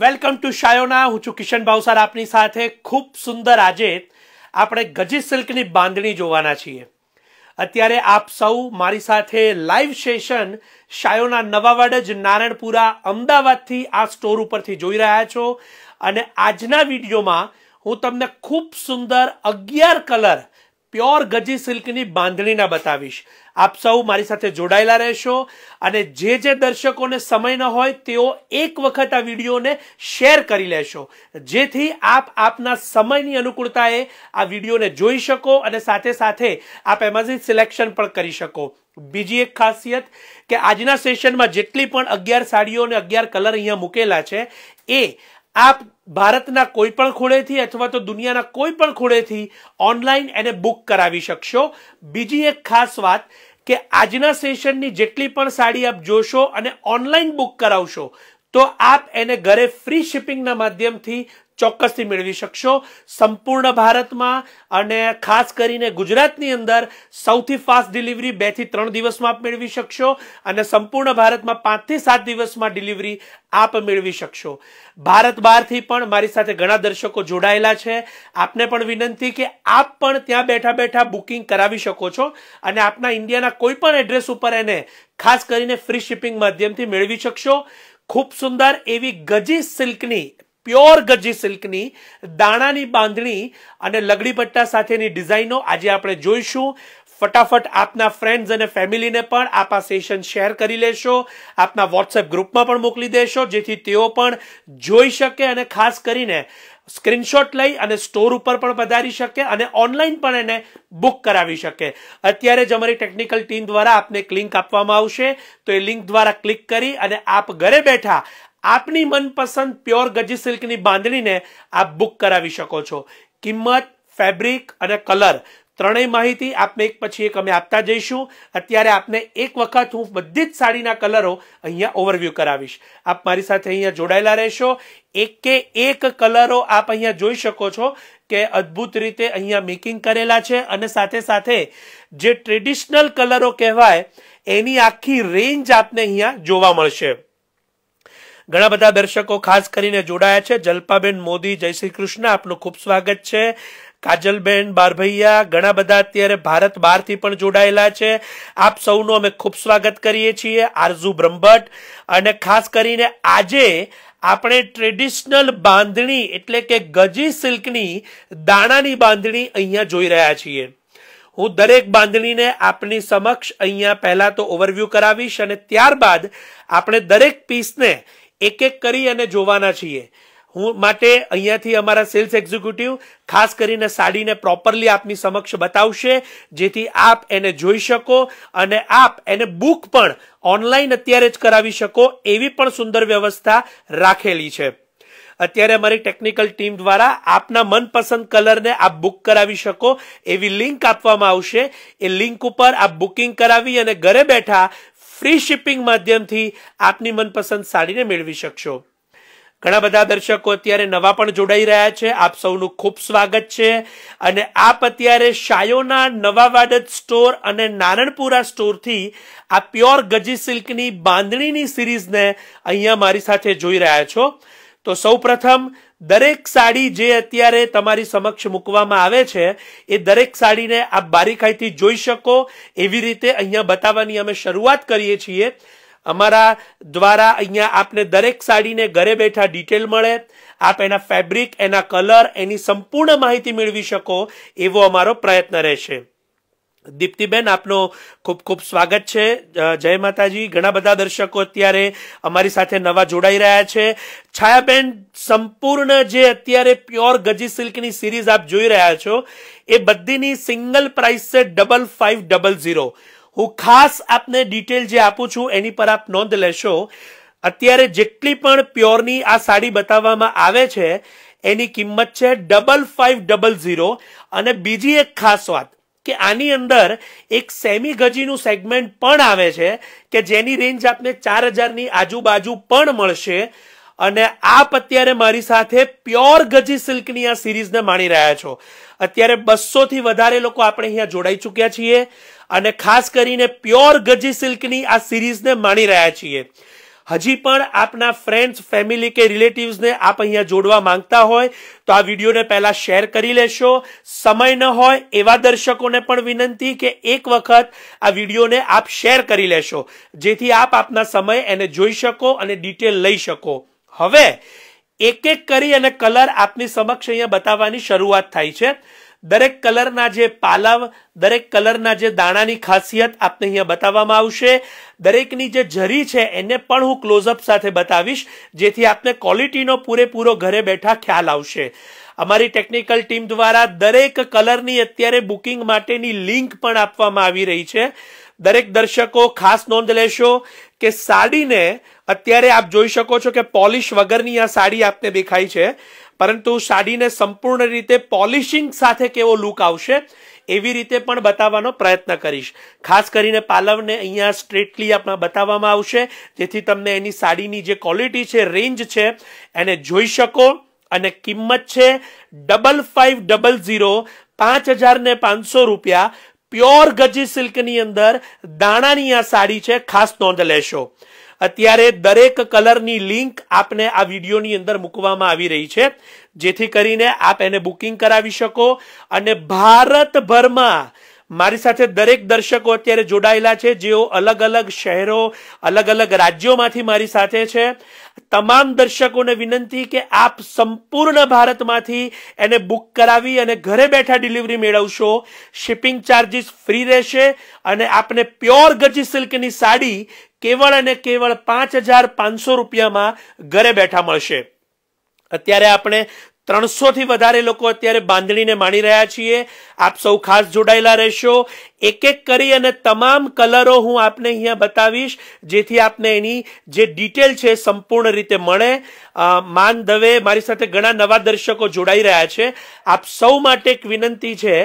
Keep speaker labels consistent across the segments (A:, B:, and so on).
A: welcome to શાયોના હું છું કિશન ભાવસાર આપની સાથે ખૂબ સુંદર આજે આપણે ગજી સિલ્કની બાંધણી જોવાના છીએ અત્યારે આપ સૌ મારી સાથે લાઈવ સેશન શાયોના જ નારણપુરા અમદાવાદથી આ સ્ટોર ઉપરથી જોઈ રહ્યા છો અને આજના વિડીયોમાં હું તમને ખૂબ સુંદર અગિયાર કલર પ્યોર ગજી સિલ્કની બાંધણીના બતાવીશ આપ સૌ મારી સાથે જોડાયેલા રહેશો અને જે જે દર્શકોને સમય ન હોય તેઓ એક વખત આ વિડીયોને શેર કરી લેશો જેથી આપ આપના સમયની અનુકૂળતાએ આ વિડીયોને જોઈ શકો અને સાથે સાથે આપ એમાંથી સિલેક્શન પણ કરી શકો બીજી એક ખાસિયત કે આજના સેશનમાં જેટલી પણ અગિયાર સાડીઓ અને અગિયાર કલર અહીંયા મૂકેલા છે એ આપ ભારતના કોઈ પણ ખૂણેથી અથવા તો દુનિયાના કોઈ પણ ખૂણેથી ઓનલાઈન એને બુક કરાવી શકશો બીજી એક ખાસ વાત કે આજના સેશનની જેટલી પણ સાડી આપ જોશો અને ઓનલાઈન બુક કરાવશો તો આપ એને ઘરે ફ્રી શિપિંગના માધ્યમથી ચોક્કસથી મેળવી શકશો સંપૂર્ણ ભારતમાં અને ખાસ કરીને ગુજરાતની અંદર સૌથી ફાસ્ટ ડિલિવરી બે થી ત્રણ દિવસમાં આપ મેળવી શકશો અને સંપૂર્ણ ભારતમાં પાંચથી સાત દિવસમાં ડિલિવરી આપ મેળવી શકશો ભારત બહારથી પણ મારી સાથે ઘણા દર્શકો જોડાયેલા છે આપને પણ વિનંતી કે આપ પણ ત્યાં બેઠા બેઠા બુકિંગ કરાવી શકો છો અને આપના ઇન્ડિયાના કોઈ પણ એડ્રેસ ઉપર એને ખાસ કરીને ફ્રી શિપિંગ માધ્યમથી મેળવી શકશો ખૂબ સુંદર એવી ગજી સિલ્કની પ્યોર ગજી સિલ્કની દાણાની બાંધણી અને લગડીપટ્ટા સાથેની ડિઝાઇનો આજે આપણે જોઈશું ફટાફટ આપના ફ્રેન્ડ્સ અને ફેમિલીને પણ આપ આ સેશન શેર કરી લેશો આપના વોટ્સએપ ગ્રુપમાં પણ મોકલી દેશો જેથી તેઓ પણ જોઈ શકે અને ખાસ કરીને સ્ક્રીનશોટ લઈ અને સ્ટોર ઉપર પણ પધારી શકે અને ઓનલાઈન પણ એને બુક કરાવી શકે અત્યારે જ અમારી ટેકનિકલ ટીમ દ્વારા આપને એક લિંક આપવામાં આવશે તો એ લિંક દ્વારા ક્લિક કરી અને આપ ઘરે બેઠા આપની મનપસંદ પ્યોર ગજી સિલ્કની બાંધણીને આપ બુક કરાવી શકો છો કિંમત ફેબ્રિક અને કલર ત્રણેય માહિતી આપને એક પછી એક અમે આપતા જઈશું અત્યારે આપને એક વખત હું બધી જ સાડીના કલરો અહીંયા ઓવરવ્યૂ કરાવીશ આપ મારી સાથે અહીંયા જોડાયેલા રહેશો એકે એક કલરો આપ અહીંયા જોઈ શકો છો કે અદ્ભુત રીતે અહીંયા મેકિંગ કરેલા છે અને સાથે સાથે જે ટ્રેડિશનલ કલરો કહેવાય એની આખી રેન્જ આપને અહીંયા જોવા મળશે ઘણા બધા દર્શકો ખાસ કરીને જોડાયા છે જલ્પાબેન મોદી જય શ્રી કૃષ્ણ આપનું ખૂબ સ્વાગત છે કાજલબેન બારભૈયા ઘણા બધા અત્યારે ભારત બહારથી પણ જોડાયેલા છે આપ સૌનું અમે ખૂબ સ્વાગત કરીએ છીએ આરઝુ બ્રહ્મભટ્ટ અને ખાસ કરીને આજે આપણે ટ્રેડિશનલ બાંધણી એટલે કે ગજી સિલ્કની દાણાની બાંધણી અહીંયા જોઈ રહ્યા છીએ હું દરેક બાંધણીને આપની સમક્ષ અહીંયા પહેલા તો ઓવરવ્યૂ કરાવીશ અને ત્યારબાદ આપણે દરેક પીસને એક એક કરી અને જોવાના છીએ હું માટે અહીંયાથી અમારા સેલ્સ એક્ઝિક્યુટિવ ખાસ કરીને સાડીને પ્રોપરલી આપની સમક્ષ બતાવશે જેથી આપ એને જોઈ શકો અને આપ એને બુક પણ ઓનલાઈન અત્યારે જ કરાવી શકો એવી પણ સુંદર વ્યવસ્થા રાખેલી છે અત્યારે અમારી ટેકનિકલ ટીમ દ્વારા આપના મનપસંદ કલરને આપ બુક કરાવી શકો એવી લિંક આપવામાં આવશે એ લિંક ઉપર આપ બુકિંગ કરાવી અને ઘરે બેઠા ફ્રી શિપિંગ માધ્યમથી આપની મનપસંદ સાડીને મેળવી શકશો ઘણા બધા દર્શકો અત્યારે નવા પણ જોડાઈ રહ્યા છે આપ સૌનું ખૂબ સ્વાગત છે અને આપ અત્યારે શાયોના નવા વાડજ સ્ટોર અને નારણપુરા સ્ટોરથી આ પ્યોર ગજી સિલ્કની બાંધણીની સિરીઝને અહીંયા મારી સાથે જોઈ રહ્યા છો તો સૌ પ્રથમ દરેક સાડી જે અત્યારે તમારી સમક્ષ મૂકવામાં આવે છે એ દરેક સાડીને આપ બારીકાઈથી જોઈ શકો એવી રીતે અહીંયા બતાવવાની અમે શરૂઆત કરીએ છીએ અમારા દ્વારા અહીંયા આપને દરેક સાડીને ઘરે બેઠા ડિટેલ મળે આપ એના ફેબ્રિક એના કલર એની સંપૂર્ણ માહિતી મેળવી શકો એવો અમારો પ્રયત્ન રહેશે દીપ્તિબેન આપનો ખૂબ ખૂબ સ્વાગત છે જય માતાજી ઘણા બધા દર્શકો અત્યારે અમારી સાથે નવા જોડાઈ રહ્યા છે છાયાબેન સંપૂર્ણ જે અત્યારે પ્યોર ગજી સિલ્કની સિરીઝ આપ જોઈ રહ્યા છો એ બધીની સિંગલ પ્રાઇસ છે ડબલ ફાઇવ ડબલ ઝીરો હું ખાસ આપને ડિટેલ જે આપું છું એની પર આપ નોંધ લેશો અત્યારે જેટલી પણ પ્યોરની આ સાડી બતાવવામાં આવે છે એની કિંમત છે ડબલ ફાઇવ ડબલ ઝીરો અને બીજી એક ખાસ વાત કે આની અંદર એક સેમી ગજીનું સેગમેન્ટ પણ આવે છે કે જેની રેન્જ આપને ચાર હજારની આજુબાજુ પણ મળશે અને આપ અત્યારે મારી સાથે પ્યોર ગજી સિલ્કની આ સિરીઝને માણી રહ્યા છો અત્યારે બસોથી વધારે લોકો આપણે અહીંયા જોડાઈ ચૂક્યા છીએ અને ખાસ કરીને પ્યોર ગજી સિલ્કની આ સિરીઝને માણી રહ્યા છીએ હજી પણ આપના ફ્રેન્ડ્સ ફેમિલી કે રિલેટિવ્સને આપ અહીંયા જોડવા માંગતા હોય તો આ વિડીયોને પહેલાં શેર કરી લેશો સમય ન હોય એવા દર્શકોને પણ વિનંતી કે એક વખત આ વિડીયોને આપ શેર કરી લેશો જેથી આપ આપના સમય એને જોઈ શકો અને ડિટેલ લઈ શકો હવે એક એક કરી અને કલર આપની સમક્ષ અહીંયા બતાવવાની શરૂઆત થાય છે દરેક કલરના જે પાલવ દરેક કલરના જે દાણાની ખાસિયત આપને અહીંયા બતાવવામાં આવશે દરેકની જે જરી છે એને પણ હું ક્લોઝઅપ સાથે બતાવીશ જેથી આપને ક્વોલિટીનો પૂરેપૂરો ઘરે બેઠા ખ્યાલ આવશે અમારી ટેકનિકલ ટીમ દ્વારા દરેક કલરની અત્યારે બુકિંગ માટેની લિંક પણ આપવામાં આવી રહી છે દરેક દર્શકો ખાસ નોંધ લેશો કે સાડીને અત્યારે આપ જોઈ શકો છો કે પોલિશ વગરની આ સાડી આપને દેખાય છે પરંતુ સાડીને સંપૂર્ણ રીતે પોલિશિંગ સાથે કેવો લુક આવશે એવી રીતે પણ બતાવવાનો પ્રયત્ન કરીશ ખાસ કરીને પાલવને અહીંયા સ્ટ્રેટલી આપણા બતાવવામાં આવશે જેથી તમને એની સાડીની જે ક્વોલિટી છે રેન્જ છે એને જોઈ શકો અને કિંમત છે ડબલ ફાઇવ ડબલ ઝીરો પાંચ હજાર ને પાંચસો રૂપિયા પ્યોર ગજી સિલ્કની અંદર દાણાની આ સાડી છે ખાસ નોંધ લેશો અત્યારે દરેક કલરની લિંક આપને આ વિડીયોની અંદર મૂકવામાં આવી રહી છે જેથી કરીને આપ એને બુકિંગ કરાવી શકો અને ભારતભરમાં મારી સાથે દરેક દર્શકો અત્યારે જોડાયેલા છે જેઓ અલગ અલગ શહેરો અલગ અલગ રાજ્યોમાંથી મારી સાથે છે તમામ દર્શકોને વિનંતી કે આપ સંપૂર્ણ ભારતમાંથી એને બુક કરાવી અને ઘરે બેઠા ડિલિવરી મેળવશો શિપિંગ ચાર્જિસ ફ્રી રહેશે અને આપને પ્યોર ગજી સિલ્કની સાડી કેવળ અને કેવળ પાંચ હજાર પાંચસો રૂપિયામાં ઘરે બેઠા મળશે અત્યારે આપણે ત્રણસોથી વધારે લોકો અત્યારે બાંધણીને માણી રહ્યા છીએ આપ સૌ ખાસ જોડાયેલા રહેશો એક એક કરી અને તમામ કલરો હું આપને અહીંયા બતાવીશ જેથી આપને એની જે ડિટેલ છે સંપૂર્ણ રીતે મળે માન દવે મારી સાથે ઘણા નવા દર્શકો જોડાઈ રહ્યા છે આપ સૌ માટે એક વિનંતી છે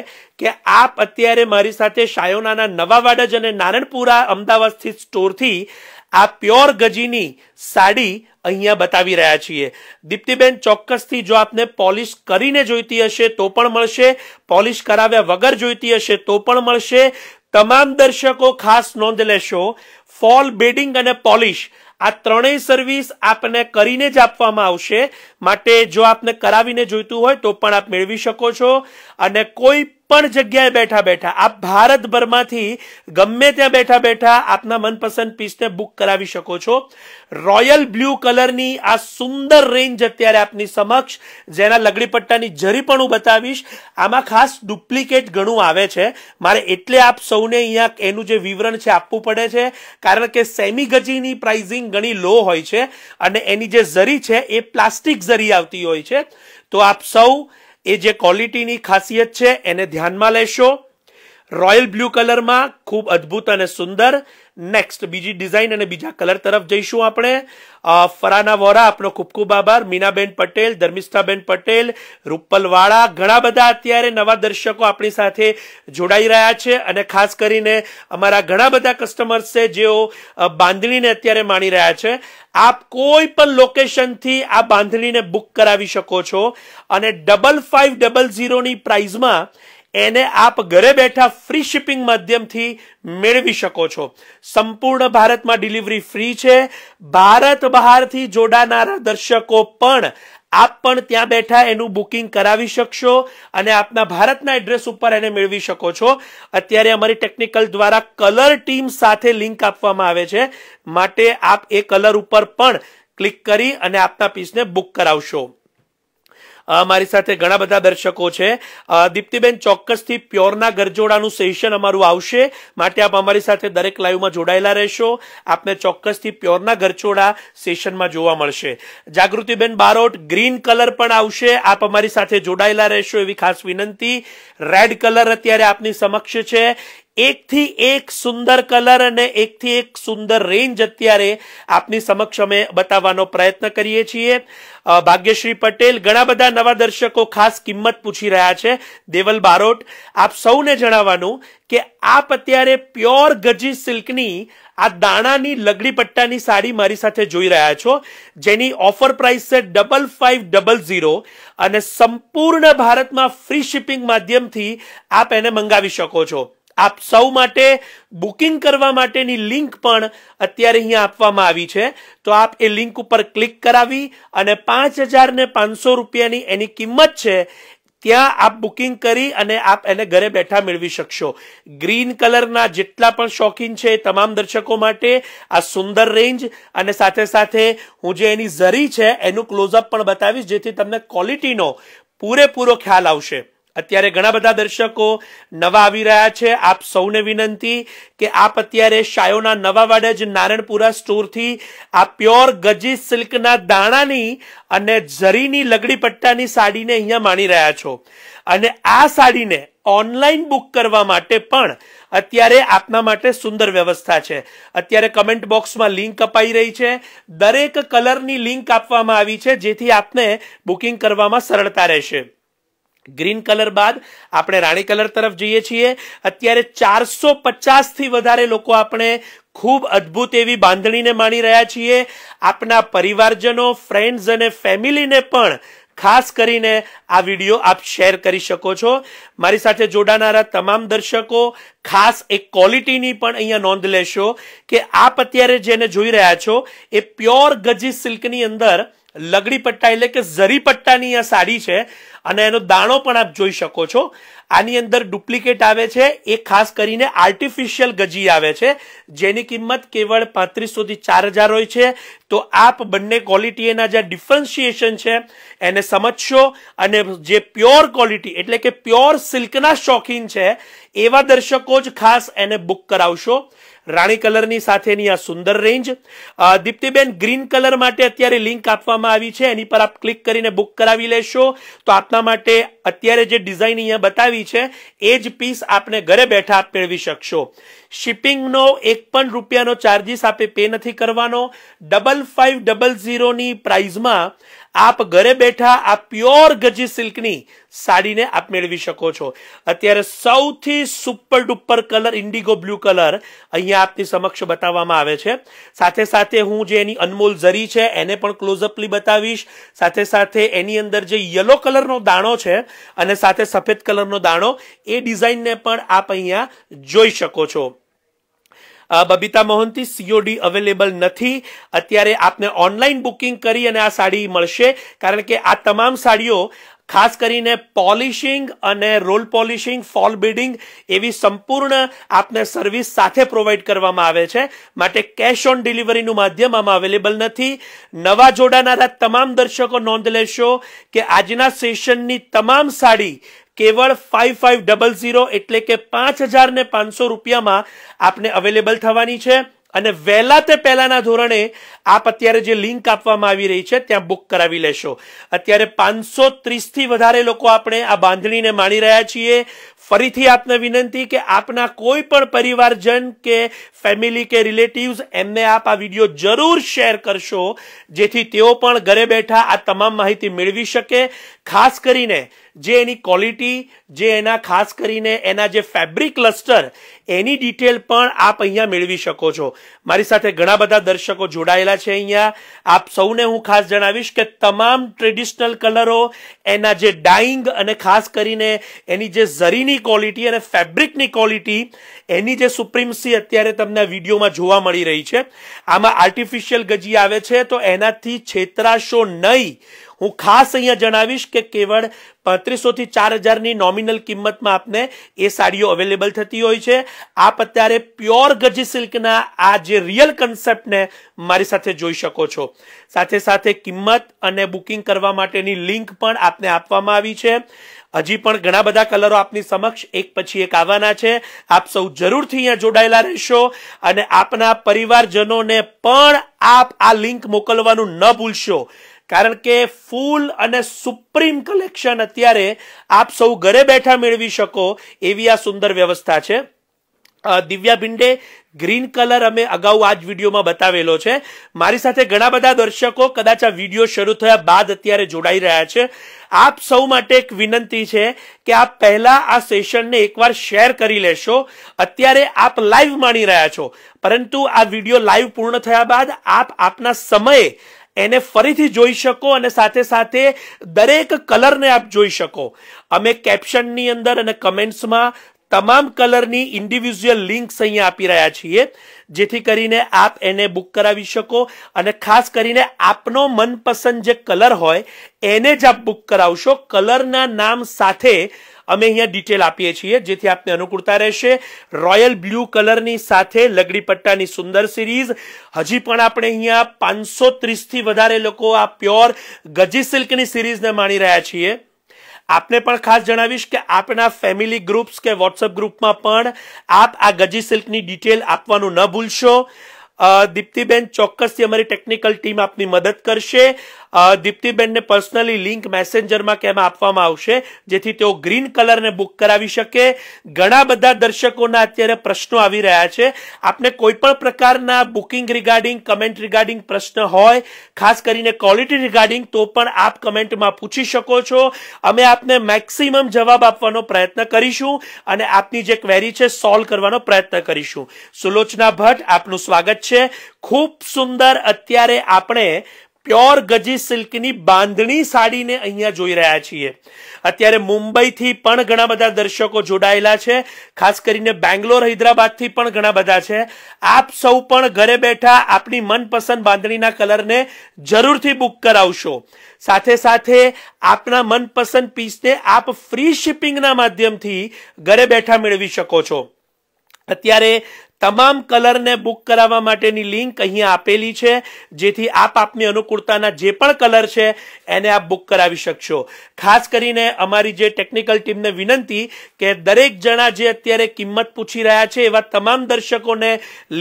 A: કે આપ અત્યારે મારી સાથે શાયોનાના નવા વાડજ અને નારણપુરા અમદાવાદ સ્થિત સ્ટોરથી આ પ્યોર ગજીની સાડી અહીંયા બતાવી રહ્યા છીએ દીપ્તિબેન ચોક્કસથી જો આપને પોલિશ કરીને જોઈતી હશે તો પણ મળશે પોલિશ કરાવ્યા વગર જોઈતી હશે તો પણ મળશે તમામ દર્શકો ખાસ નોંધ લેશો ફોલ બેડિંગ અને પોલિશ આ ત્રણેય સર્વિસ આપને કરીને જ આપવામાં આવશે માટે જો આપને કરાવીને જોઈતું હોય તો પણ આપ મેળવી શકો છો અને કોઈ પણ જગ્યાએ બેઠા બેઠા આપ ભારતભરમાંથી ગમે ત્યાં બેઠા બેઠા આપના મનપસંદ પીસને બુક કરાવી શકો છો રોયલ બ્લુ કલરની આ સુંદર રેન્જ અત્યારે આપની સમક્ષ જેના લગડી પટ્ટાની જરી પણ હું બતાવીશ આમાં ખાસ ડુપ્લિકેટ ઘણું આવે છે મારે એટલે આપ સૌને અહીંયા એનું જે વિવરણ છે આપવું પડે છે કારણ કે સેમી ગજીની પ્રાઇઝિંગ ઘણી લો હોય છે અને એની જે ઝરી છે એ પ્લાસ્ટિક ઝરી આવતી હોય છે તો આપ સૌ એ જે ક્વોલિટીની ખાસિયત છે એને ધ્યાનમાં લેશો રોયલ બ્લુ કલરમાં ખૂબ અદ્ભુત અને સુંદર નેક્સ્ટ બીજી ડિઝાઇન અને બીજા કલર તરફ જઈશું આપણે ફરાના વોરા આપનો ખૂબ ખૂબ આભાર મીનાબેન પટેલ ધર્મિષ્ઠાબેન પટેલ રૂપલવાળા ઘણા બધા અત્યારે નવા દર્શકો આપણી સાથે જોડાઈ રહ્યા છે અને ખાસ કરીને અમારા ઘણા બધા કસ્ટમર્સ છે જેઓ બાંધણીને અત્યારે માણી રહ્યા છે આપ કોઈ પણ લોકેશનથી આ બાંધણીને બુક કરાવી શકો છો અને ડબલ ફાઇવ ડબલ ઝીરોની પ્રાઇઝમાં એને આપ ઘરે બેઠા ફ્રી શિપિંગ માધ્યમથી મેળવી શકો છો સંપૂર્ણ ભારતમાં ડિલિવરી ફ્રી છે ભારત બહારથી જોડાનારા દર્શકો પણ આપ પણ ત્યાં બેઠા એનું બુકિંગ કરાવી શકશો અને આપના ભારતના એડ્રેસ ઉપર એને મેળવી શકો છો અત્યારે અમારી ટેકનિકલ દ્વારા કલર ટીમ સાથે લિંક આપવામાં આવે છે માટે આપ એ કલર ઉપર પણ ક્લિક કરી અને આપના પીસને બુક કરાવશો મારી સાથે ઘણા બધા દર્શકો છે દીપ્તિબેન ચોક્કસથી પ્યોરના ગરજોડાનું સેશન અમારું આવશે માટે આપ અમારી સાથે દરેક લાઈવમાં જોડાયેલા રહેશો આપને ચોક્કસથી પ્યોરના ગરજોડા સેશનમાં જોવા મળશે જાગૃતિબેન બારોટ ગ્રીન કલર પણ આવશે આપ અમારી સાથે જોડાયેલા રહેશો એવી ખાસ વિનંતી રેડ કલર અત્યારે આપની સમક્ષ છે એકથી એક સુંદર કલર અને એકથી એક સુંદર રેન્જ અત્યારે આપની સમક્ષ અમે બતાવવાનો પ્રયત્ન કરીએ છીએ ભાગ્યશ્રી પટેલ ઘણા બધા નવા દર્શકો ખાસ કિંમત પૂછી રહ્યા છે દેવલ બારોટ આપ સૌને જણાવવાનું કે આપ અત્યારે પ્યોર ગજી સિલ્કની આ દાણાની લગડી પટ્ટાની સાડી મારી સાથે જોઈ રહ્યા છો જેની ઓફર પ્રાઇસ છે ડબલ ફાઇવ ડબલ ઝીરો અને સંપૂર્ણ ભારતમાં ફ્રી શિપિંગ માધ્યમથી આપ એને મંગાવી શકો છો આપ સૌ માટે બુકિંગ કરવા માટેની લિંક પણ અત્યારે અહીંયા આપવામાં આવી છે તો આપ એ લિંક ઉપર ક્લિક કરાવી અને પાંચ હજારને પાંચસો રૂપિયાની એની કિંમત છે ત્યાં આપ બુકિંગ કરી અને આપ એને ઘરે બેઠા મેળવી શકશો ગ્રીન કલરના જેટલા પણ શોખીન છે તમામ દર્શકો માટે આ સુંદર રેન્જ અને સાથે સાથે હું જે એની ઝરી છે એનું ક્લોઝઅપ પણ બતાવીશ જેથી તમને ક્વોલિટીનો પૂરેપૂરો ખ્યાલ આવશે અત્યારે ઘણા બધા દર્શકો નવા આવી રહ્યા છે આપ સૌને વિનંતી કે આપ અત્યારે શાયોના નવા વાડજ નારણપુરા સ્ટોરથી આ પ્યોર ગજી સિલ્કના દાણાની અને ઝરીની લગડી પટ્ટાની સાડીને અહીંયા માણી રહ્યા છો અને આ સાડીને ઓનલાઈન બુક કરવા માટે પણ અત્યારે આપના માટે સુંદર વ્યવસ્થા છે અત્યારે કમેન્ટ બોક્સમાં લિંક અપાઈ રહી છે દરેક કલરની લિંક આપવામાં આવી છે જેથી આપને બુકિંગ કરવામાં સરળતા રહેશે ગ્રીન કલર બાદ આપણે રાણી કલર તરફ જઈએ છીએ અત્યારે ચારસો પચાસથી વધારે લોકો આપણે ખૂબ અદ્ભુત એવી બાંધણીને માણી રહ્યા છીએ આપના પરિવારજનો ફ્રેન્ડ્સ અને ફેમિલીને પણ ખાસ કરીને આ વિડીયો આપ શેર કરી શકો છો મારી સાથે જોડાનારા તમામ દર્શકો ખાસ એક ક્વોલિટીની પણ અહીંયા નોંધ લેશો કે આપ અત્યારે જેને જોઈ રહ્યા છો એ પ્યોર ગજી સિલ્કની અંદર લગડી પટ્ટા એટલે કે ઝરી પટ્ટાની આ સાડી છે અને એનો દાણો પણ આપ જોઈ શકો છો આની અંદર ડુપ્લિકેટ આવે છે એ ખાસ કરીને આર્ટિફિશિયલ ગજી આવે છે જેની કિંમત કેવળ પાંત્રીસોથી ચાર હજાર હોય છે તો આપ બંને ક્વોલિટી એના જે ડિફરન્શિએશન છે એને સમજશો અને જે પ્યોર ક્વોલિટી એટલે કે પ્યોર સિલ્કના શોખીન છે એવા દર્શકો જ ખાસ એને બુક કરાવશો રાણી કલરની સાથેની આ સુંદર રેન્જ દીપ્તિબેન ગ્રીન કલર માટે અત્યારે લિંક આપવામાં આવી છે એની પર આપ ક્લિક કરીને બુક કરાવી લેશો તો આપ આપના માટે અત્યારે જે ડિઝાઇન અહીંયા બતાવી છે એ જ પીસ આપને ઘરે બેઠા આપ મેળવી શકશો શિપિંગનો એક પણ રૂપિયાનો ચાર્જીસ આપે પે નથી કરવાનો ડબલ ફાઇવ ડબલ ઝીરોની પ્રાઇઝમાં આપ ઘરે બેઠા આ પ્યોર ગજી સિલ્કની સાડીને આપ મેળવી શકો છો અત્યારે સૌથી super duper colour indigo blue colour અહીંયા આપની સમક્ષ બતાવવામાં આવે છે સાથે સાથે હું જે એની અનમોલ ઝરી છે એને પણ ક્લોઝઅપલી બતાવીશ સાથે સાથે એની અંદર જે યલો કલરનો દાણો છે અને સાથે સફેદ કલરનો દાણો એ ડિઝાઇનને પણ આપ અહીંયા જોઈ શકો છો બબીતા મોહનથી સીઓડી અવેલેબલ નથી અત્યારે આપને ઓનલાઈન બુકિંગ કરી અને આ સાડી મળશે કારણ કે આ તમામ સાડીઓ ખાસ કરીને પોલિશિંગ અને રોલ પોલિશિંગ ફોલ બિડિંગ એવી સંપૂર્ણ આપને સર્વિસ સાથે પ્રોવાઈડ કરવામાં આવે છે માટે કેશ ઓન ડિલિવરીનું માધ્યમ આમાં અવેલેબલ નથી નવા જોડાનારા તમામ દર્શકો નોંધ લેશો કે આજના સેશનની તમામ સાડી કેવળ ફાઇવ ફાઇવ ડબલ ઝીરો એટલે કે પાંચ હજાર ને પાંચસો રૂપિયામાં આપને અવેલેબલ થવાની છે અને વહેલા તે પહેલાના ધોરણે આપ અત્યારે જે લિંક આપવામાં આવી રહી છે ત્યાં બુક કરાવી લેશો અત્યારે પાંચસો ત્રીસથી વધારે લોકો આપણે આ બાંધણીને માણી રહ્યા છીએ ફરીથી આપને વિનંતી કે આપના કોઈ પણ પરિવારજન કે ફેમિલી કે રિલેટિવ્સ એમને આપ આ વિડીયો જરૂર શેર કરશો જેથી તેઓ પણ ઘરે બેઠા આ તમામ માહિતી મેળવી શકે ખાસ કરીને જે એની ક્વોલિટી જે એના ખાસ કરીને એના જે ફેબ્રિક ક્લસ્ટર એની ડિટેલ પણ આપ અહીંયા મેળવી શકો છો મારી સાથે ઘણા બધા દર્શકો જોડાયેલા છે અહીંયા આપ સૌને હું ખાસ જણાવીશ કે તમામ ટ્રેડિશનલ કલરો એના જે ડાઈંગ અને ખાસ કરીને એની જે ઝરીની કલરની ક્વોલિટી અને ફેબ્રિકની ક્વોલિટી એની જે સુપ્રીમસી અત્યારે તમને વિડીયોમાં જોવા મળી રહી છે આમાં આર્ટિફિશિયલ ગજી આવે છે તો એનાથી છેતરાશો નહીં હું ખાસ અહીંયા જણાવીશ કે કેવળ પાંત્રીસોથી ચાર હજારની નોમિનલ કિંમતમાં આપને એ સાડીઓ અવેલેબલ થતી હોય છે આપ અત્યારે પ્યોર ગજી સિલ્કના આ જે રિયલ કન્સેપ્ટને મારી સાથે જોઈ શકો છો સાથે સાથે કિંમત અને બુકિંગ કરવા માટેની લિંક પણ આપને આપવામાં આવી છે હજી પણ ઘણા બધા કલરો આપની સમક્ષ એક પછી એક આવવાના છે આપ સૌ જરૂરથી અહીંયા જોડાયેલા રહેશો અને આપના પરિવારજનોને પણ આપ આ લિંક મોકલવાનું ન ભૂલશો કારણ કે ફૂલ અને સુપ્રીમ કલેક્શન અત્યારે આપ સૌ ઘરે બેઠા મેળવી શકો એવી આ સુંદર વ્યવસ્થા છે દિવ્યા ભિંડે ગ્રીન કલર અમે અગાઉ આ જ વિડીયોમાં બતાવેલો છે મારી સાથે ઘણા બધા દર્શકો કદાચ આ વિડીયો શરૂ થયા બાદ અત્યારે જોડાઈ રહ્યા છે આપ સૌ માટે એક વિનંતી છે કે આપ પહેલા આ સેશનને એકવાર શેર કરી લેશો અત્યારે આપ લાઈવ માણી રહ્યા છો પરંતુ આ વિડીયો લાઈવ પૂર્ણ થયા બાદ આપ આપના સમયે એને ફરીથી જોઈ શકો અને સાથે સાથે દરેક કલરને આપ જોઈ શકો અમે કેપ્શનની અંદર અને કમેન્ટ્સમાં તમામ કલરની ઇન્ડિવિજ્યુઅલ લિંક્સ અહીંયા આપી રહ્યા છીએ જેથી કરીને આપ એને બુક કરાવી શકો અને ખાસ કરીને આપનો મનપસંદ જે કલર હોય એને જ આપ બુક કરાવશો કલરના નામ સાથે અમે અહીંયા ડિટેલ આપીએ છીએ જેથી આપને અનુકૂળતા રહેશે રોયલ બ્લુ કલરની સાથે લગડી પટ્ટાની સુંદર સિરીઝ હજી પણ આપણે અહીંયા પાંચસો ત્રીસથી વધારે લોકો આ પ્યોર ગજી સિલ્કની સિરીઝને માણી રહ્યા છીએ આપને પણ ખાસ જણાવીશ કે આપના ફેમિલી ગ્રુપ્સ કે વોટ્સઅપ ગ્રુપમાં પણ આપ આ ગજી સિલ્કની ડિટેલ આપવાનું ન ભૂલશો દીપ્તિબેન ચોક્કસથી અમારી ટેકનિકલ ટીમ આપની મદદ કરશે દીપ્તિબેનને પર્સનલી લિંક મેસેન્જરમાં કેમ આપવામાં આવશે જેથી તેઓ ગ્રીન કલરને બુક કરાવી શકે ઘણા બધા દર્શકોના અત્યારે પ્રશ્નો આવી રહ્યા છે આપને કોઈપણ પ્રકારના બુકિંગ રિગાર્ડિંગ કમેન્ટ રિગાર્ડિંગ પ્રશ્ન હોય ખાસ કરીને ક્વોલિટી રિગાર્ડિંગ તો પણ આપ કમેન્ટમાં પૂછી શકો છો અમે આપને મેક્સિમમ જવાબ આપવાનો પ્રયત્ન કરીશું અને આપની જે ક્વેરી છે સોલ્વ કરવાનો પ્રયત્ન કરીશું સુલોચના ભટ્ટ આપનું સ્વાગત છે ખૂબ સુંદર અત્યારે આપણે પ્યોર ગજી સિલ્કની બાંધણી સાડીને અહીંયા જોઈ રહ્યા છીએ અત્યારે મુંબઈથી પણ ઘણા બધા દર્શકો જોડાયેલા છે ખાસ કરીને બેંગ્લોર હૈદરાબાદથી પણ ઘણા બધા છે આપ સૌ પણ ઘરે બેઠા આપની મનપસંદ બાંધણીના કલરને જરૂરથી બુક કરાવશો સાથે સાથે આપના મનપસંદ પીસને આપ ફ્રી શિપિંગના માધ્યમથી ઘરે બેઠા મેળવી શકો છો અત્યારે તમામ કલરને બુક કરાવવા માટેની લિંક અહીંયા આપેલી છે જેથી આપ આપની અનુકૂળતાના જે પણ કલર છે એને આપ બુક કરાવી શકશો ખાસ કરીને અમારી જે ટેકનિકલ ટીમને વિનંતી કે દરેક જણા જે અત્યારે કિંમત પૂછી રહ્યા છે એવા તમામ દર્શકોને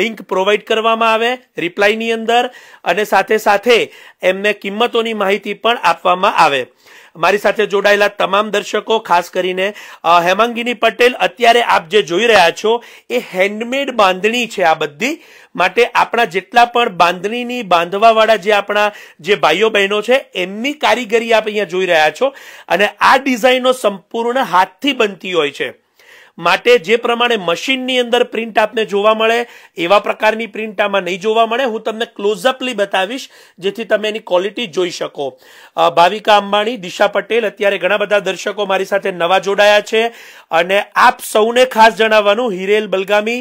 A: લિંક પ્રોવાઈડ કરવામાં આવે રિપ્લાયની અંદર અને સાથે સાથે એમને કિંમતોની માહિતી પણ આપવામાં આવે મારી સાથે જોડાયેલા તમામ દર્શકો ખાસ કરીને હેમાંગીની પટેલ અત્યારે આપ જે જોઈ રહ્યા છો એ હેન્ડમેડ બાંધણી છે આ બધી માટે આપણા જેટલા પણ બાંધણીની બાંધવાવાળા જે આપણા જે ભાઈઓ બહેનો છે એમની કારીગરી આપ અહીંયા જોઈ રહ્યા છો અને આ ડિઝાઇનો સંપૂર્ણ હાથથી બનતી હોય છે માટે જે પ્રમાણે મશીનની અંદર પ્રિન્ટ આપને જોવા મળે એવા પ્રકારની પ્રિન્ટ આમાં નહીં જોવા મળે હું તમને ક્લોઝઅપલી બતાવીશ જેથી તમે એની ક્વોલિટી જોઈ શકો ભાવિકા અંબાણી દિશા પટેલ અત્યારે ઘણા બધા દર્શકો મારી સાથે નવા જોડાયા છે અને આપ સૌને ખાસ જણાવવાનું હિરેલ બલગામી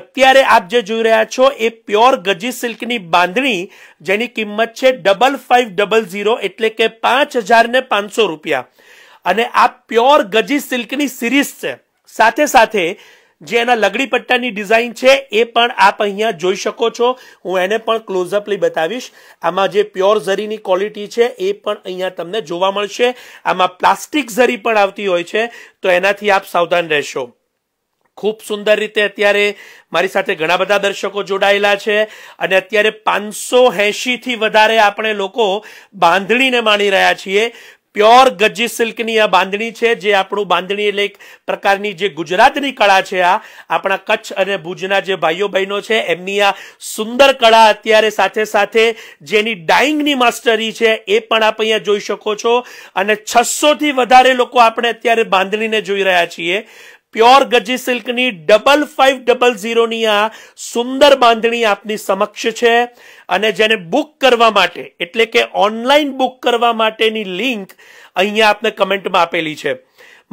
A: અત્યારે આપ જે જોઈ રહ્યા છો એ પ્યોર ગજી સિલ્કની બાંધણી જેની કિંમત છે ડબલ ફાઇવ ડબલ ઝીરો એટલે કે પાંચ હજાર પાંચસો રૂપિયા અને આ પ્યોર ગજી સિલ્કની સિરીઝ છે સાથે સાથે જે એના લગડી પટ્ટાની ડિઝાઇન છે એ પણ આપ અહીંયા જોઈ શકો છો હું એને પણ ક્લોઝઅપલી બતાવીશ આમાં જે પ્યોર ઝરીની ક્વોલિટી છે એ પણ અહીંયા તમને જોવા મળશે આમાં પ્લાસ્ટિક ઝરી પણ આવતી હોય છે તો એનાથી આપ સાવધાન રહેશો ખૂબ સુંદર રીતે અત્યારે મારી સાથે ઘણા બધા દર્શકો જોડાયેલા છે અને અત્યારે પાંચસો એંશીથી વધારે આપણે લોકો બાંધણીને માણી રહ્યા છીએ પ્યોર ગજ્જી સિલ્કની આ બાંધણી છે જે આપણું બાંધણી એટલે એક પ્રકારની જે ગુજરાતની કળા છે આ આપણા કચ્છ અને ભુજના જે ભાઈઓ બહેનો છે એમની આ સુંદર કળા અત્યારે સાથે સાથે જેની ડાઈંગની માસ્ટરી છે એ પણ આપ અહીંયા જોઈ શકો છો અને છસોથી વધારે લોકો આપણે અત્યારે બાંધણીને જોઈ રહ્યા છીએ પ્યોર ગજી સિલ્કની ડબલ ફાઇવ ડબલ ઝીરોની આ સુંદર બાંધણી આપની સમક્ષ છે અને જેને બુક કરવા માટે એટલે કે ઓનલાઈન બુક કરવા માટેની લિંક અહીંયા આપને કમેન્ટમાં આપેલી છે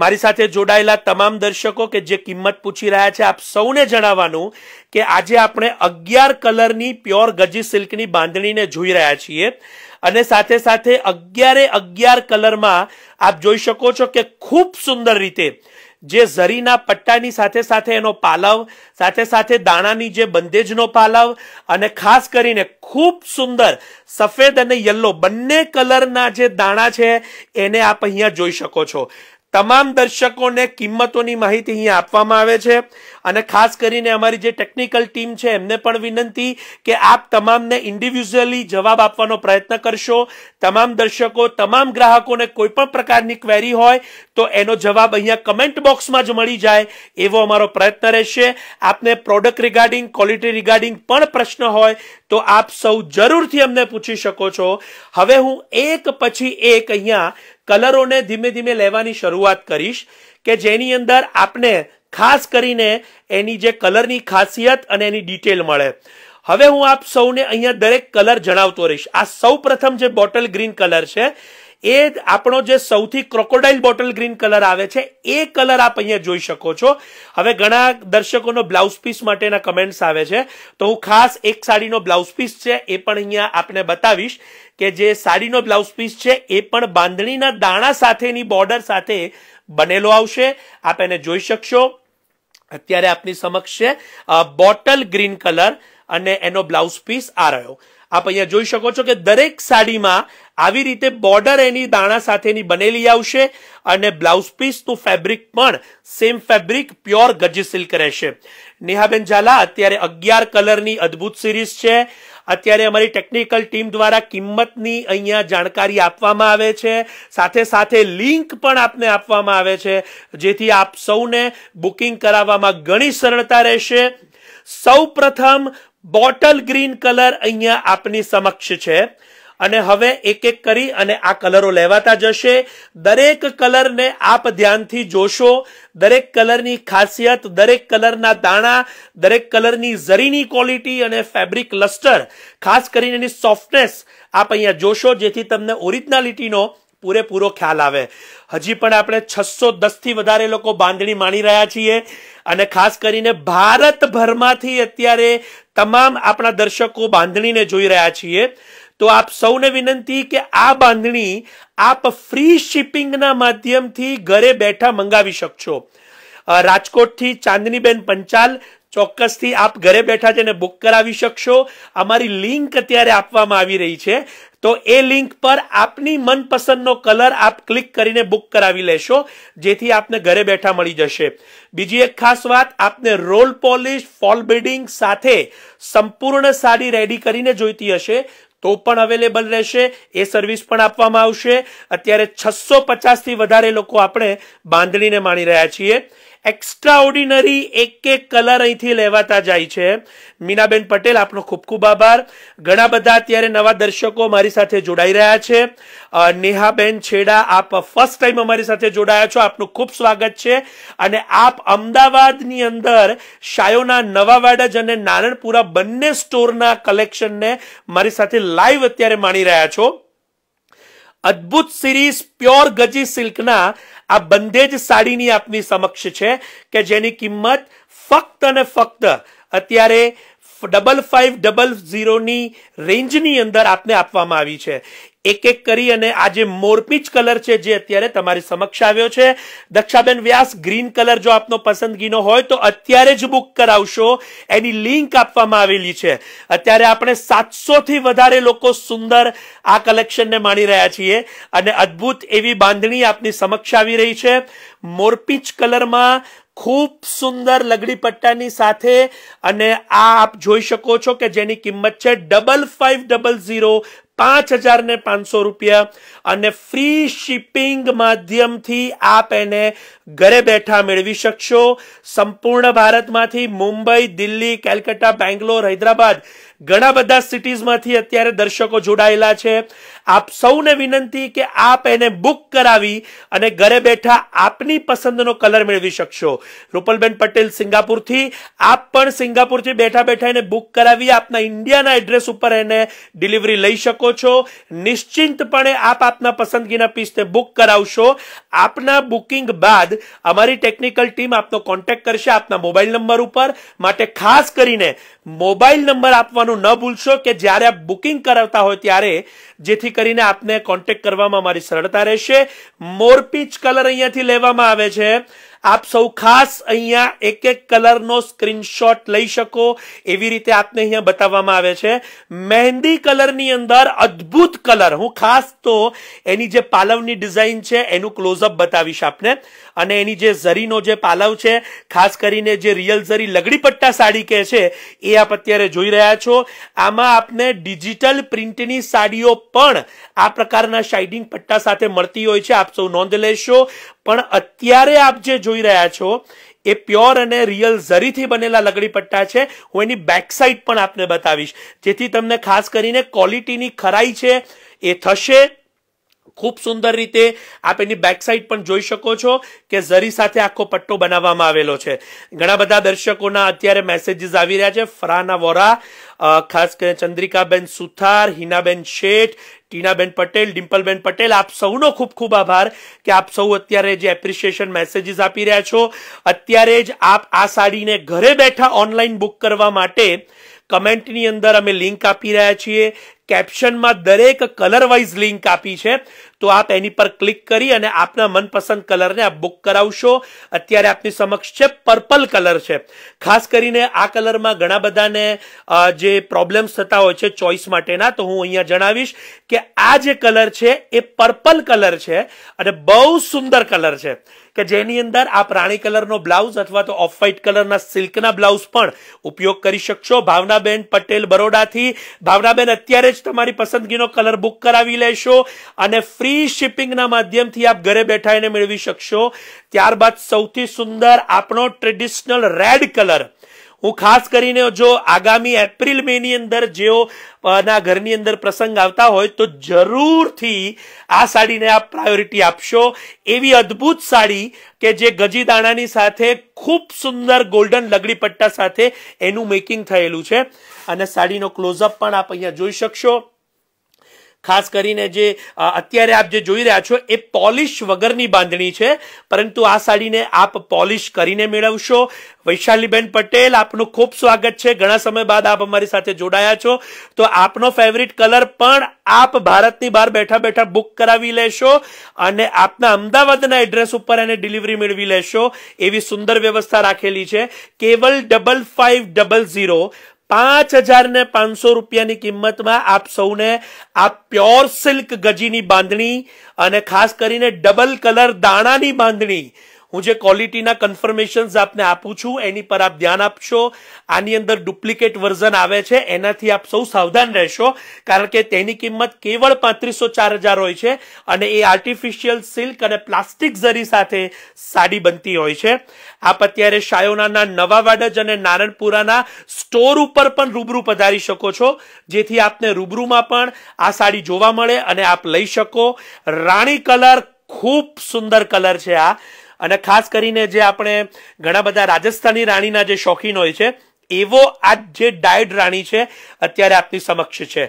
A: મારી સાથે જોડાયેલા તમામ દર્શકો કે જે કિંમત પૂછી રહ્યા છે આપ સૌને જણાવવાનું કે આજે આપણે અગિયાર કલરની પ્યોર ગજી સિલ્કની બાંધણીને જોઈ રહ્યા છીએ અને સાથે સાથે અગિયારે અગિયાર કલરમાં આપ જોઈ શકો છો કે ખૂબ સુંદર રીતે જે ઝરીના પટ્ટાની સાથે સાથે એનો પાલવ સાથે સાથે દાણાની જે બંદેજનો પાલવ અને ખાસ કરીને ખૂબ સુંદર સફેદ અને યલો બંને કલરના જે દાણા છે એને આપ અહીંયા જોઈ શકો છો તમામ દર્શકોને કિંમતોની માહિતી અહીંયા આપવામાં આવે છે અને ખાસ કરીને અમારી જે ટેકનિકલ ટીમ છે એમને પણ વિનંતી કે આપ તમામને ઇન્ડિવિજ્યુઅલી જવાબ આપવાનો પ્રયત્ન કરશો તમામ દર્શકો તમામ ગ્રાહકોને કોઈ પણ પ્રકારની ક્વેરી હોય તો એનો જવાબ અહીંયા કમેન્ટ બોક્સમાં જ મળી જાય એવો અમારો પ્રયત્ન રહેશે આપને પ્રોડક્ટ રિગાર્ડિંગ ક્વોલિટી રિગાર્ડિંગ પણ પ્રશ્ન હોય તો આપ સૌ જરૂરથી અમને પૂછી શકો છો હવે હું એક પછી એક અહીંયા કલરોને ધીમે ધીમે લેવાની શરૂઆત કરીશ કે જેની અંદર આપને ખાસ કરીને એની જે કલરની ખાસિયત અને એની ડિટેલ મળે હવે હું આપ સૌને અહીંયા દરેક કલર જણાવતો રહીશ આ સૌ પ્રથમ જે બોટલ ગ્રીન કલર છે એ આપણો જે સૌથી ક્રોકોડાઇલ બોટલ ગ્રીન કલર આવે છે એ કલર આપ અહીંયા જોઈ શકો છો હવે ઘણા દર્શકોનો બ્લાઉઝ પીસ માટેના કમેન્ટ્સ આવે છે તો હું ખાસ એક સાડીનો બ્લાઉઝ પીસ છે એ પણ અહીંયા આપને બતાવીશ કે જે સાડીનો બ્લાઉઝ પીસ છે એ પણ બાંધણીના દાણા સાથેની બોર્ડર સાથે બનેલો આવશે આપ એને જોઈ શકશો અત્યારે આપની સમક્ષ છે બોટલ ગ્રીન કલર અને એનો બ્લાઉઝ પીસ આ રહ્યો આપ અહીંયા જોઈ શકો છો કે દરેક સાડીમાં આવી રીતે બોર્ડર એની દાણા સાથેની બનેલી આવશે અને બ્લાઉઝ પીસનું ફેબ્રિક પણ સેમ ફેબ્રિક પ્યોર ગજી સિલ્ક રહેશે નેહાબેન ઝાલા અત્યારે અગિયાર કલરની અદ્ભુત સિરીઝ છે અત્યારે અમારી ટેકનિકલ ટીમ દ્વારા કિંમતની અહીંયા જાણકારી આપવામાં આવે છે સાથે સાથે લિંક પણ આપને આપવામાં આવે છે જેથી આપ સૌને બુકિંગ કરાવવામાં ઘણી સરળતા રહેશે સૌ પ્રથમ બોટલ ગ્રીન કલર અહીંયા આપની સમક્ષ છે અને હવે એક એક કરી અને આ કલરો લેવાતા જશે દરેક કલરને આપ ધ્યાનથી જોશો દરેક કલરની ખાસિયત દરેક કલરના દાણા દરેક કલરની ઝરીની ક્વોલિટી અને ફેબ્રિક લસ્ટર ખાસ કરીને એની સોફ્ટનેસ આપ અહીંયા જોશો જેથી તમને ઓરિજિનાલિટીનો પૂરેપૂરો ખ્યાલ આવે હજી પણ આપણે છસો દસથી વધારે લોકો બાંધણી માણી રહ્યા છીએ અને ખાસ કરીને ભારતભરમાંથી અત્યારે તમામ આપણા દર્શકો બાંધણીને જોઈ રહ્યા છીએ તો આપ સૌને વિનંતી કે આ બાંધણી આપ ફ્રી શિપિંગના માધ્યમથી ઘરે બેઠા મંગાવી શકશો રાજકોટથી ચાંદનીબેન પંચાલ ચોક્કસથી આપ ઘરે બેઠા જેને બુક કરાવી શકશો અમારી લિંક અત્યારે આપવામાં આવી રહી છે તો એ લિંક પર આપની મનપસંદનો કલર આપ ક્લિક કરીને બુક કરાવી લેશો જેથી આપને ઘરે બેઠા મળી જશે બીજી એક ખાસ વાત આપને રોલ પોલિશ ફોલ બેડિંગ સાથે સંપૂર્ણ સાડી રેડી કરીને જોઈતી હશે તો પણ અવેલેબલ રહેશે એ સર્વિસ પણ આપવામાં આવશે અત્યારે છસો પચાસથી વધારે લોકો આપણે બાંધણીને માણી રહ્યા છીએ એક્સ્ટ્રા ઓર્ડિનરી એક એક કલર અહીંથી લેવાતા જાય છે મીનાબેન પટેલ આપનો ખૂબ ખૂબ આભાર ઘણા બધા અત્યારે નવા દર્શકો મારી સાથે જોડાઈ રહ્યા છે નેહાબેન છેડા આપ ફર્સ્ટ ટાઈમ અમારી સાથે જોડાયા છો આપનું ખૂબ સ્વાગત છે અને આપ અમદાવાદની અંદર શાયોના નવા વાડજ અને નારણપુરા બંને સ્ટોરના કલેક્શનને મારી સાથે લાઈવ અત્યારે માણી રહ્યા છો અદ્ભુત સિરીઝ પ્યોર ગજી સિલ્કના આ બંધેજ સાડીની આપની સમક્ષ છે કે જેની કિંમત ફક્ત અને ફક્ત અત્યારે ડબલ ફાઇવ ડબલ ઝીરોની રેન્જની અંદર આપને આપવામાં આવી છે એક એક કરી અને આ જે મોરપીચ કલર છે જે અત્યારે તમારી સમક્ષ આવ્યો છે દક્ષાબેન વ્યાસ ગ્રીન કલર જો આપનો પસંદગીનો હોય તો અત્યારે જ બુક કરાવશો એની લિંક આપવામાં આવેલી છે અત્યારે આપણે સાતસો થી વધારે લોકો સુંદર આ કલેક્શનને માણી રહ્યા છીએ અને અદ્ભુત એવી બાંધણી આપની સમક્ષ આવી રહી છે મોરપીચ કલરમાં ખૂબ સુંદર લગડી પટ્ટાની સાથે અને આ આપ જોઈ શકો છો કે જેની કિંમત છે ડબલ ફાઇવ ડબલ ઝીરો પાંચ હજાર ને પાંચસો રૂપિયા અને ફ્રી શિપિંગ માધ્યમથી આપ એને ઘરે બેઠા મેળવી શકશો સંપૂર્ણ ભારતમાંથી મુંબઈ દિલ્હી કેલકટા બેંગ્લોર હૈદરાબાદ ઘણા બધા સિટીઝમાંથી અત્યારે દર્શકો જોડાયેલા છે આપ સૌને વિનંતી કે આપ એને બુક કરાવી અને ઘરે બેઠા આપની પસંદનો કલર મેળવી શકશો રૂપલબેન પટેલ સિંગાપુરથી આપ પણ સિંગાપુરથી બેઠા બેઠા એને બુક કરાવી આપના ઇન્ડિયાના એડ્રેસ ઉપર એને ડિલિવરી લઈ શકો છો નિશ્ચિંતપણે આપ આપના પસંદગીના પીસને બુક કરાવશો આપના બુકિંગ બાદ અમારી ટેકનિકલ ટીમ આપનો કોન્ટેક્ટ કરશે આપના મોબાઈલ નંબર ઉપર માટે ખાસ કરીને મોબાઈલ નંબર આપવાનું ન ભૂલશો કે જ્યારે આપ બુકિંગ કરાવતા હોય ત્યારે જેથી કરીને આપને કોન્ટેક્ટ કરવામાં મારી સરળતા રહેશે મોરપીચ કલર અહીંયાથી લેવામાં આવે છે આપ સૌ ખાસ અહીંયા એક એક કલરનો સ્ક્રીનશોટ લઈ શકો એવી રીતે આપને અહીંયા બતાવવામાં આવે છે મહેંદી કલરની અંદર અદ્ભુત કલર હું ખાસ તો એની જે પાલવની ડિઝાઇન છે એનું ક્લોઝઅપ બતાવીશ આપને અને એની જે ઝરીનો જે પાલવ છે ખાસ કરીને જે રિયલ ઝરી લગડીપટ્ટા સાડી કહે છે એ આપ અત્યારે જોઈ રહ્યા છો આમાં આપને ડિજિટલ પ્રિન્ટની સાડીઓ પણ આ પ્રકારના શાઇડિંગ પટ્ટા સાથે મળતી હોય છે આપ સૌ નોંધ લેશો પણ અત્યારે આપ જે જોઈ રહ્યા છો એ પ્યોર અને રિયલ ઝરીથી બનેલા લગડી પટ્ટા છે હું એની બેકસાઇડ પણ આપને બતાવીશ જેથી તમને ખાસ કરીને ક્વોલિટીની ખરાઈ છે એ થશે ખૂબ સુંદર રીતે આપ એની બેકસાઇડ પણ જોઈ શકો છો કે ઝરી સાથે આખો પટ્ટો બનાવવામાં આવેલો છે ઘણા બધા દર્શકોના અત્યારે મેસેજીસ આવી રહ્યા છે ફરાના વોરા ખાસ કરીને ચંદ્રિકાબેન સુથાર હિનાબેન શેઠ ટીનાબેન પટેલ ડિમ્પલબેન પટેલ આપ સૌનો ખૂબ ખૂબ આભાર કે આપ સૌ અત્યારે જે એપ્રિશિએશન મેસેજીસ આપી રહ્યા છો અત્યારે જ આપ આ સાડીને ઘરે બેઠા ઓનલાઈન બુક કરવા માટે કમેન્ટની અંદર અમે લિંક આપી રહ્યા છીએ કેપ્શનમાં દરેક કલર વાઇઝ લિંક આપી છે તો આપ એની પર ક્લિક કરી અને આપના મનપસંદ કલરને આપ બુક કરાવશો અત્યારે આપની સમક્ષ છે પર્પલ કલર છે ખાસ કરીને આ કલરમાં ઘણા બધાને જે પ્રોબ્લેમ્સ થતા હોય છે ચોઇસ માટેના તો હું અહીંયા જણાવીશ કે આ જે કલર છે એ પર્પલ કલર છે અને બહુ સુંદર કલર છે કે જેની અંદર આ પ્રાણી કલરનો બ્લાઉઝ અથવા તો ઓફ વ્હાઇટ કલરના સિલ્કના બ્લાઉઝ પણ ઉપયોગ કરી શકશો ભાવનાબેન પટેલ બરોડાથી ભાવનાબેન અત્યારે જ તમારી પસંદગીનો કલર બુક કરાવી લેશો અને ફ્રી શિપિંગના માધ્યમથી આપ ઘરે બેઠા એને મેળવી શકશો ત્યારબાદ સૌથી સુંદર આપણો ટ્રેડિશનલ રેડ કલર હું ખાસ કરીને જો આગામી એપ્રિલ મે ની અંદર જેઓ ના ઘરની અંદર પ્રસંગ આવતા હોય તો જરૂરથી આ સાડીને આપ પ્રાયોરિટી આપશો એવી અદ્ભુત સાડી કે જે ગજીદાણાની સાથે ખૂબ સુંદર ગોલ્ડન લગડી પટ્ટા સાથે એનું મેકિંગ થયેલું છે અને સાડીનો ક્લોઝઅપ પણ આપ અહીંયા જોઈ શકશો ખાસ કરીને જે અત્યારે આપ જે જોઈ રહ્યા છો એ પોલિશ વગરની બાંધણી છે પરંતુ આ સાડીને આપ પોલિશ કરીને મેળવશો વૈશાલીબેન પટેલ આપનું ખૂબ સ્વાગત છે ઘણા સમય બાદ આપ અમારી સાથે જોડાયા છો તો આપનો ફેવરિટ કલર પણ આપ ભારતની બહાર બેઠા બેઠા બુક કરાવી લેશો અને આપના અમદાવાદના એડ્રેસ ઉપર એને ડિલિવરી મેળવી લેશો એવી સુંદર વ્યવસ્થા રાખેલી છે કેવલ ડબલ ફાઇવ ડબલ ઝીરો પાંચ હજાર ને પાંચસો રૂપિયાની કિંમતમાં આપ સૌને આ પ્યોર સિલ્ક ગજીની બાંધણી અને ખાસ કરીને ડબલ કલર દાણાની બાંધણી હું જે ક્વોલિટીના કન્ફર્મેશન્સ આપને આપું છું એની પર આપ ધ્યાન આપશો આની અંદર ડુપ્લિકેટ વર્ઝન આવે છે એનાથી આપ સૌ સાવધાન રહેશો કારણ કે તેની કિંમત કેવળ પાંત્રીસો ચાર હજાર હોય છે અને એ આર્ટિફિશિયલ સિલ્ક અને પ્લાસ્ટિક ઝરી સાથે સાડી બનતી હોય છે આપ અત્યારે શાયોનાના નવા વાડજ અને નારણપુરાના સ્ટોર ઉપર પણ રૂબરૂ પધારી શકો છો જેથી આપને રૂબરૂમાં પણ આ સાડી જોવા મળે અને આપ લઈ શકો રાણી કલર ખૂબ સુંદર કલર છે આ અને ખાસ કરીને જે આપણે ઘણા બધા રાજસ્થાની રાણીના જે શોખીન હોય છે એવો આ જે ડાયડ રાણી છે અત્યારે આપની સમક્ષ છે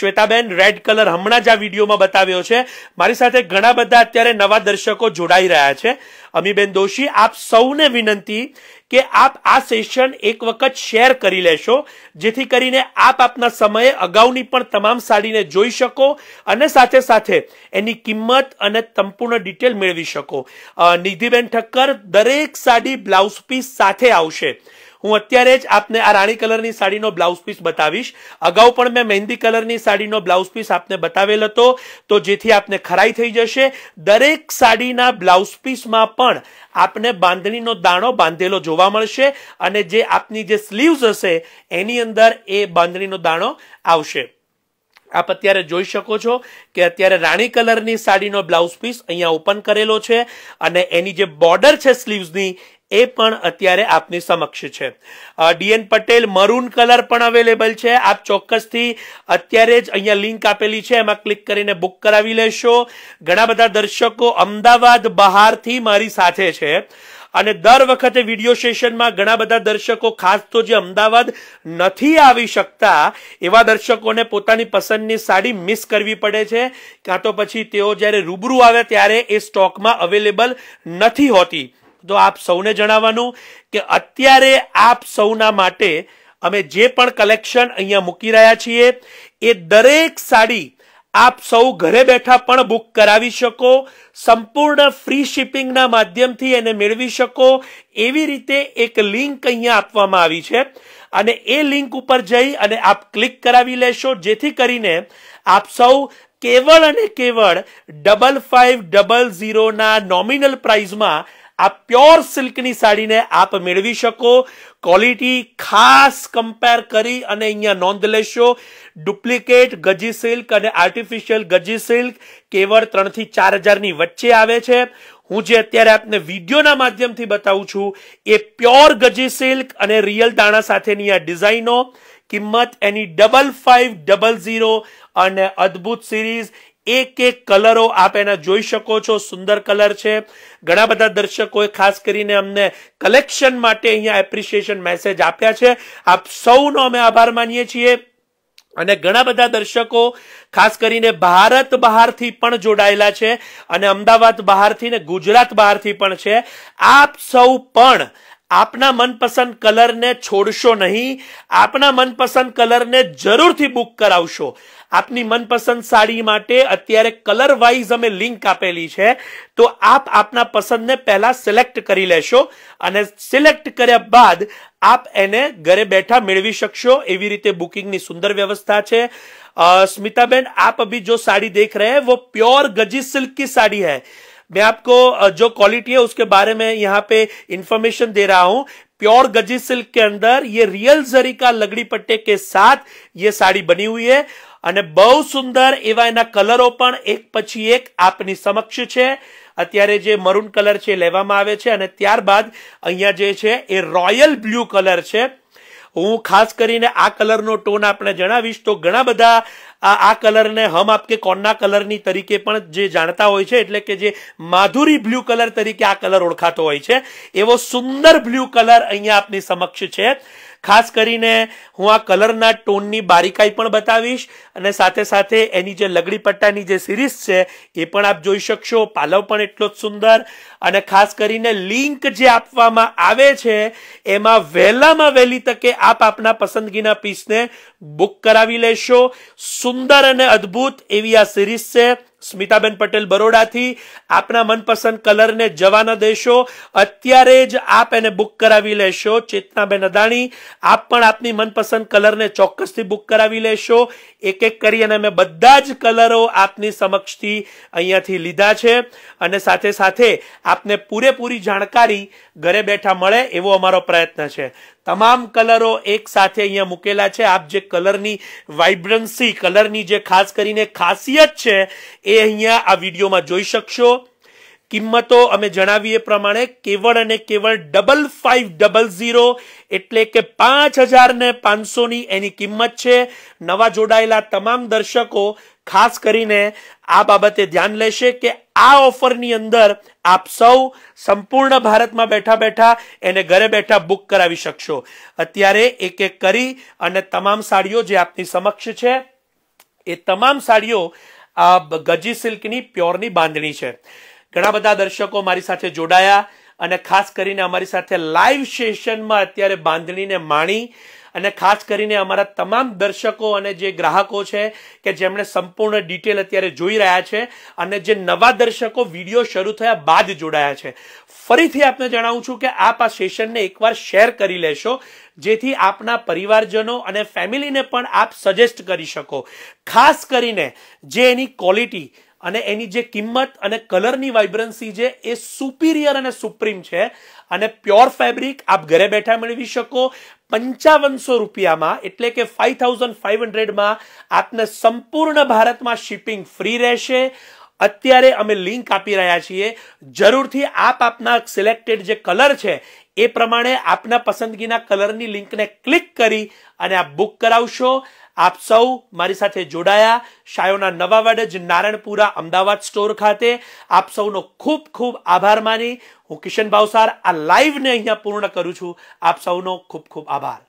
A: શ્વેતાબેન રેડ કલર હમણાં જ આ વિડીયોમાં બતાવ્યો છે મારી સાથે ઘણા બધા અત્યારે નવા દર્શકો જોડાઈ રહ્યા છે અમીબેન દોશી આપ સૌને વિનંતી કે આપ આ સેશન એક વખત શેર કરી લેશો જેથી કરીને આપ આપના સમયે અગાઉની પણ તમામ સાડીને જોઈ શકો અને સાથે સાથે એની કિંમત અને સંપૂર્ણ ડિટેલ મેળવી શકો નિધિબેન ઠક્કર દરેક સાડી બ્લાઉઝ પીસ સાથે આવશે હું અત્યારે જ આપને આ રાણી કલરની સાડીનો બ્લાઉઝ પીસ બતાવીશ અગાઉ પણ મેં મહેંદી કલરની સાડીનો બ્લાઉઝ પીસ આપને બતાવેલ હતો તો જેથી આપને ખરાઈ થઈ જશે દરેક સાડીના બ્લાઉઝ પીસમાં પણ આપને બાંધણીનો દાણો બાંધેલો જોવા મળશે અને જે આપની જે સ્લીવ્સ હશે એની અંદર એ બાંધણીનો દાણો આવશે આપ અત્યારે જોઈ શકો છો કે અત્યારે રાણી કલરની સાડીનો બ્લાઉઝ પીસ અહીંયા ઓપન કરેલો છે અને એની જે બોર્ડર છે સ્લીવ્સની એ પણ અત્યારે આપની સમક્ષ છે ડીએન પટેલ મરૂન કલર પણ અવેલેબલ છે આપ ચોક્કસથી અત્યારે જ અહીંયા લિંક આપેલી છે એમાં ક્લિક કરીને બુક કરાવી લેશો ઘણા બધા દર્શકો અમદાવાદ બહારથી મારી સાથે છે અને દર વખતે વિડીયો સેશનમાં ઘણા બધા દર્શકો ખાસ તો જે અમદાવાદ નથી આવી શકતા એવા દર્શકોને પોતાની પસંદની સાડી મિસ કરવી પડે છે કાં તો પછી તેઓ જ્યારે રૂબરૂ આવે ત્યારે એ સ્ટોકમાં અવેલેબલ નથી હોતી તો આપ સૌને જણાવવાનું કે અત્યારે આપ સૌના માટે અમે જે પણ કલેક્શન અહીંયા મૂકી રહ્યા છીએ એ દરેક સાડી આપ સૌ ઘરે બેઠા પણ બુક કરાવી શકો સંપૂર્ણ ફ્રી શિપિંગના માધ્યમથી એને મેળવી શકો એવી રીતે એક લિંક અહીંયા આપવામાં આવી છે અને એ લિંક ઉપર જઈ અને આપ ક્લિક કરાવી લેશો જેથી કરીને આપ સૌ કેવળ અને કેવળ ડબલ ફાઇવ ડબલ ઝીરોના નોમિનલ પ્રાઇઝમાં આ પ્યોર સિલ્કની સાડીને આપ મેળવી શકો ક્વોલિટી ખાસ કમ્પેર કરી અને અહીંયા નોંધ લેશો ડુપ્લિકેટ ગજી સિલ્ક અને આર્ટિફિશિયલ ગજી સિલ્ક કેવળ ત્રણથી ચાર હજારની વચ્ચે આવે છે હું જે અત્યારે આપને વિડીયોના માધ્યમથી બતાવું છું એ પ્યોર ગજી સિલ્ક અને રિયલ દાણા સાથેની આ ડિઝાઇનો કિંમત એની ડબલ ફાઇવ ડબલ ઝીરો અને અદ્ભુત સિરીઝ એક એક કલરો આપ એના જોઈ શકો છો સુંદર કલર છે ઘણા બધા દર્શકોએ ખાસ કરીને અમને કલેક્શન માટે અહીંયા એપ્રિશિએશન મેસેજ આપ્યા છે આપ સૌનો અમે આભાર માનીએ છીએ અને ઘણા બધા દર્શકો ખાસ કરીને ભારત બહારથી પણ જોડાયેલા છે અને અમદાવાદ બહારથી ને ગુજરાત બહારથી પણ છે આપ સૌ પણ આપના મનપસંદ કલરને છોડશો નહીં આપના મનપસંદ કલરને જરૂરથી બુક કરાવશો આપની મનપસંદ સાડી માટે અત્યારે કલર વાઇઝ અમે લિંક આપેલી છે તો આપ આપના પસંદને પહેલા સિલેક્ટ કરી લેશો અને સિલેક્ટ કર્યા બાદ આપ એને ઘરે બેઠા મેળવી શકશો એવી રીતે બુકિંગની સુંદર વ્યવસ્થા છે સ્મિતાબેન આપ અભી જો સાડી દેખ रहे हैं वो प्योर गजी सिल्क की साड़ी है मैं आपको जो क्वालिटी है उसके बारे में यहाँ पे इंफॉर्मेशन दे रहा हूं प्योर गजी सिल्क के अंदर ये रियल जरी का लगड़ी पट्टे के साथ ये साड़ी बनी અને બહુ સુંદર એવા એના કલરો પણ એક પછી એક આપની સમક્ષ છે અત્યારે જે મરૂન કલર છે લેવામાં આવે છે અને ત્યારબાદ અહીંયા જે છે એ રોયલ બ્લુ કલર છે હું ખાસ કરીને આ કલરનો ટોન આપણે જણાવીશ તો ઘણા બધા આ કલરને હમ આપકે કોણના કલરની તરીકે પણ જે જાણતા હોય છે એટલે કે જે માધુરી બ્લુ કલર તરીકે આ કલર ઓળખાતો હોય છે એવો સુંદર બ્લુ કલર અહીંયા આપની સમક્ષ છે ખાસ કરીને હું આ કલરના ટોનની બારીકાઈ પણ બતાવીશ અને સાથે સાથે એની જે લગડી પટ્ટાની જે સિરીઝ છે એ પણ આપ જોઈ શકશો પાલવ પણ એટલો જ સુંદર અને ખાસ કરીને લિંક જે આપવામાં આવે છે એમાં વહેલામાં વહેલી તકે આપ આપના પસંદગીના પીસને બુક કરાવી લેશો સુંદર અને અદભુત એવી આ સિરીઝ છે સ્મિતાબેન પટેલ બરોડાથી આપના મનપસંદ કલરને જવા દેશો અત્યારે જ આપ એને બુક કરાવી લેશો ચેતનાબેન અદાણી આપ પણ આપની મનપસંદ કલરને ચોક્કસથી બુક કરાવી લેશો એક એક કરી અને અમે બધા જ કલરો આપની સમક્ષથી અહીંયાથી લીધા છે અને સાથે સાથે આપને પૂરેપૂરી જાણકારી ઘરે બેઠા મળે એવો અમારો પ્રયત્ન છે તમામ કલરો એક સાથે અહીંયા મૂકેલા છે આપ જે કલરની વાઇબ્રન્સી કલરની જે ખાસ કરીને ખાસિયત છે એ અહીંયા આ વિડીયોમાં જોઈ શકશો કિંમતો અમે જણાવીએ પ્રમાણે કેવળ અને કેવળ ડબલ ફાઈવ ડબલ ઝીરો એટલે કે પાંચ હજાર ને પાંચસોની એની કિંમત છે નવા જોડાયેલા તમામ દર્શકો ખાસ કરીને આ બાબતે ધ્યાન લેશે કે આ ઓફરની અંદર આપ સૌ સંપૂર્ણ ભારતમાં બેઠા બેઠા એને ઘરે બેઠા બુક કરાવી શકશો અત્યારે એક એક કરી અને તમામ સાડીઓ જે આપની સમક્ષ છે એ તમામ સાડીઓ આ ગજી સિલ્કની પ્યોરની બાંધણી છે ઘણા બધા દર્શકો મારી સાથે જોડાયા અને ખાસ કરીને અમારી સાથે લાઈવ સેશનમાં અત્યારે બાંધણીને માણી અને ખાસ કરીને અમારા તમામ દર્શકો અને જે ગ્રાહકો છે કે જેમણે સંપૂર્ણ ડિટેલ અત્યારે જોઈ રહ્યા છે અને જે નવા દર્શકો વિડીયો શરૂ થયા બાદ જોડાયા છે ફરીથી આપને જણાવું છું કે આપ આ સેશનને એકવાર શેર કરી લેશો જેથી આપના પરિવારજનો અને ફેમિલીને પણ આપ સજેસ્ટ કરી શકો ખાસ કરીને જે એની ક્વોલિટી અને એની જે કિંમત અને કલરની વાઇબ્રન્સી છે એ સુપિરિયર અને સુપ્રીમ છે અને પ્યોર ફેબ્રિક આપ ઘરે બેઠા મેળવી શકો પંચાવનસો રૂપિયામાં એટલે કે ફાઇવ થાઉઝન્ડ ફાઇવ હંડ્રેડમાં આપને સંપૂર્ણ ભારતમાં શિપિંગ ફ્રી રહેશે અત્યારે અમે લિંક આપી રહ્યા છીએ જરૂરથી આપ આપના સિલેક્ટેડ જે કલર છે એ પ્રમાણે આપના પસંદગીના કલરની લિંકને ક્લિક કરી અને આ બુક કરાવશો આપ સૌ મારી સાથે જોડાયા શાયોના નવા વડજ નારાયણપુરા અમદાવાદ સ્ટોર ખાતે આપ સૌનો ખૂબ ખૂબ આભાર માની હું કિશન ભાવસાર આ લાઈવને અહીંયા પૂર્ણ કરું છું આપ સૌનો ખૂબ ખૂબ આભાર